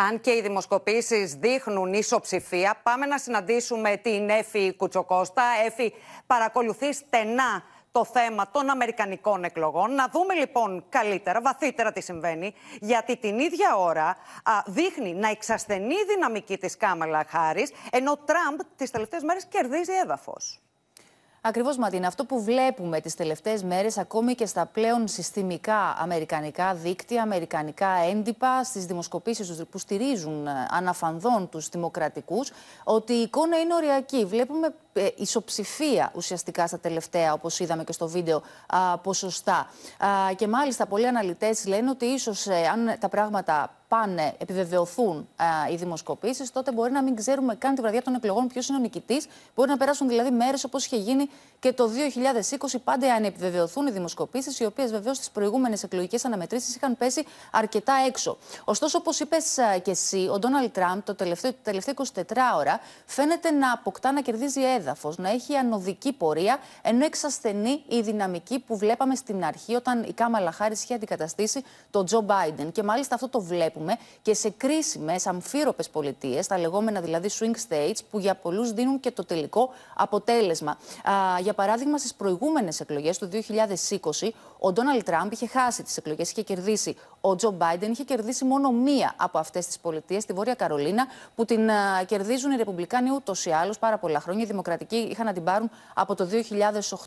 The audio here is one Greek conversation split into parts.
Αν και οι δημοσκοπήσεις δείχνουν ισοψηφία, πάμε να συναντήσουμε την Εφη Κουτσοκώστα. Εφη, παρακολουθείς στενά το θέμα των Αμερικανικών εκλογών. Να δούμε λοιπόν καλύτερα, βαθύτερα τι συμβαίνει, γιατί την ίδια ώρα α, δείχνει να εξασθενεί η δυναμική της Κάμελα Χάρης, ενώ Τραμπ τις τελευταίες μέρες κερδίζει έδαφος. Ακριβώς, Ματίνα. Αυτό που βλέπουμε τις τελευταίες μέρες, ακόμη και στα πλέον συστημικά αμερικανικά δίκτυα, αμερικανικά έντυπα, στις δημοσκοπήσεις που στηρίζουν ε, αναφανδόν τους δημοκρατικούς, ότι η εικόνα είναι οριακή. Βλέπουμε ε, ισοψηφία ουσιαστικά στα τελευταία, όπως είδαμε και στο βίντεο, ποσοστά. Και μάλιστα πολλοί αναλυτές λένε ότι ίσως ε, αν τα πράγματα πάνε, επιβεβαιωθούν οι δημοσκοπήσεις, τότε μπορεί να μην ξέρουμε καν τη βραδιά των εκλογών ποιος είναι ο νικητής. Μπορεί να περάσουν δηλαδή μέρες όπως είχε γίνει και το 2020, πάντα αν επιβεβαιωθούν οι δημοσκοπήσεις, οι οποίες βεβαίως στι προηγούμενες εκλογικές αναμετρήσεις είχαν πέσει αρκετά έξω. Ωστόσο, όπως είπες και εσύ, ο Ντόναλτ Τραμπ το τελευταίο, τα τελευταία 24 ώρα φαίνεται να αποκτά να κερδίζει έδαφος, να έχει ανωδική πορεία, ενώ εξασθενεί η δυναμική που βλέπαμε στην αρχή όταν η Κάμαλα Χάρη είχε αντικαταστήσει τον Τζο Μπάιντεν. Και μάλιστα αυτό το βλέπουμε και σε κρίσιμες, αμφίροπες πολιτείες, τα λεγόμενα δηλαδή swing states, που για πολλούς δίνουν και το τελικό αποτέλεσμα. Α, για παράδειγμα, στις προηγούμενες εκλογές του 2020, ο Ντόναλτ Τραμπ είχε χάσει τις εκλογές, είχε κερδίσει. Ο Τζο Μπάιντεν είχε κερδίσει μόνο μία από αυτές τις πολιτείες, τη Βόρεια Καρολίνα, που την κερδίζουν οι Ρεπουμπλικάνοι ούτως ή άλλως πάρα πολλά χρόνια. Οι Δημοκρατικοί είχαν να την πάρουν από το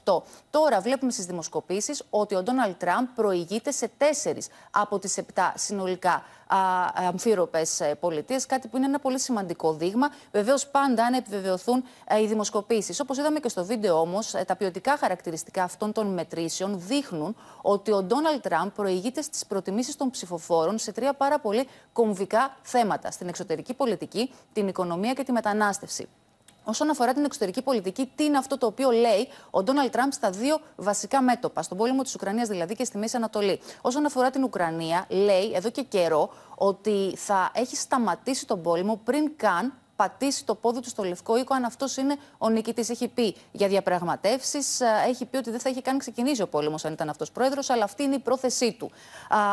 2008. Τώρα βλέπουμε στις δημοσκοπήσεις ότι ο Ντόναλτ Τραμπ προηγείται σε τέσσερις από τις επτά συνολικά α, αμφίροπες πολιτείες. Κάτι που είναι ένα πολύ σημαντικό δείγμα. Βεβαίως, πάντα αν επιβεβαιωθούν ε, οι δημοσκοπήσεις. Όπως είδαμε και στο βίντεο όμως, ε, τα ποιοτικά χαρακτηριστικά αυτών των μετρήσεων δείχνουν ότι ο Ντόναλτ Τραμπ προηγείται στις προτιμήσεις των ψηφοφόρων σε τρία πάρα πολύ κομβικά θέματα: στην εξωτερική πολιτική, την οικονομία και τη μετανάστευση. Όσον αφορά την εξωτερική πολιτική, τι είναι αυτό το οποίο λέει ο Ντόναλτ Τραμπ στα δύο βασικά μέτωπα, στον πόλεμο της Ουκρανίας δηλαδή και στη Μέση Ανατολή. Όσον αφορά την Ουκρανία, λέει εδώ και καιρό ότι θα έχει σταματήσει τον πόλεμο πριν καν πατήσει το πόδι του στο Λευκό Οίκο, αν αυτός είναι ο νικητής. Έχει πει για διαπραγματεύσεις, ε, έχει πει ότι δεν θα είχε καν ξεκινήσει ο πόλεμος αν ήταν αυτός πρόεδρος, αλλά αυτή είναι η πρόθεσή του.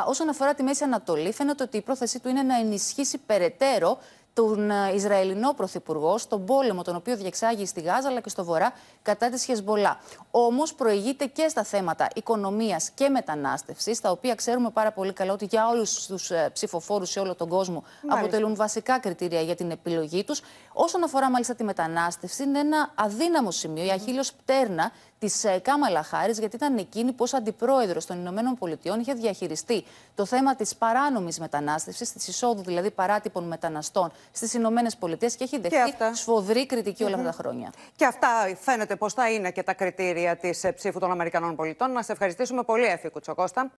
όσον αφορά τη Μέση Ανατολή, φαίνεται ότι η πρόθεσή του είναι να ενισχύσει περαιτέρω τον ε, Ισραηλινό Πρωθυπουργό στον πόλεμο τον οποίο διεξάγει στη Γάζα αλλά και στο Βορρά κατά της Χεσμολά. Όμως προηγείται και στα θέματα οικονομίας και μετανάστευσης, τα οποία ξέρουμε πάρα πολύ καλά ότι για όλους τους ε, ψηφοφόρους σε όλο τον κόσμο αποτελούν βασικά κριτήρια για την επιλογή τους. Όσον αφορά μάλιστα τη μετανάστευση, είναι ένα αδύναμο σημείο, η αχίλιος πτέρνα της ε, Κάμαλα Χάρη, γιατί ήταν εκείνη που ως αντιπρόεδρος των Ηνωμένων Πολιτειών είχε διαχειριστεί το θέμα της παράνομης μετανάστευσης, της εισόδου δηλαδή παράτυπων μεταναστών στις Ηνωμένες Πολιτείες και έχει δεχτεί σφοδρή όλα αυτά τα χρόνια. Και αυτά φαίνεται πως θα είναι και τα κριτήρια της ε, ψήφου των Αμερικανών πολιτών. Να σε ευχαριστήσουμε πολύ, Εφη Κουτσοκώστα.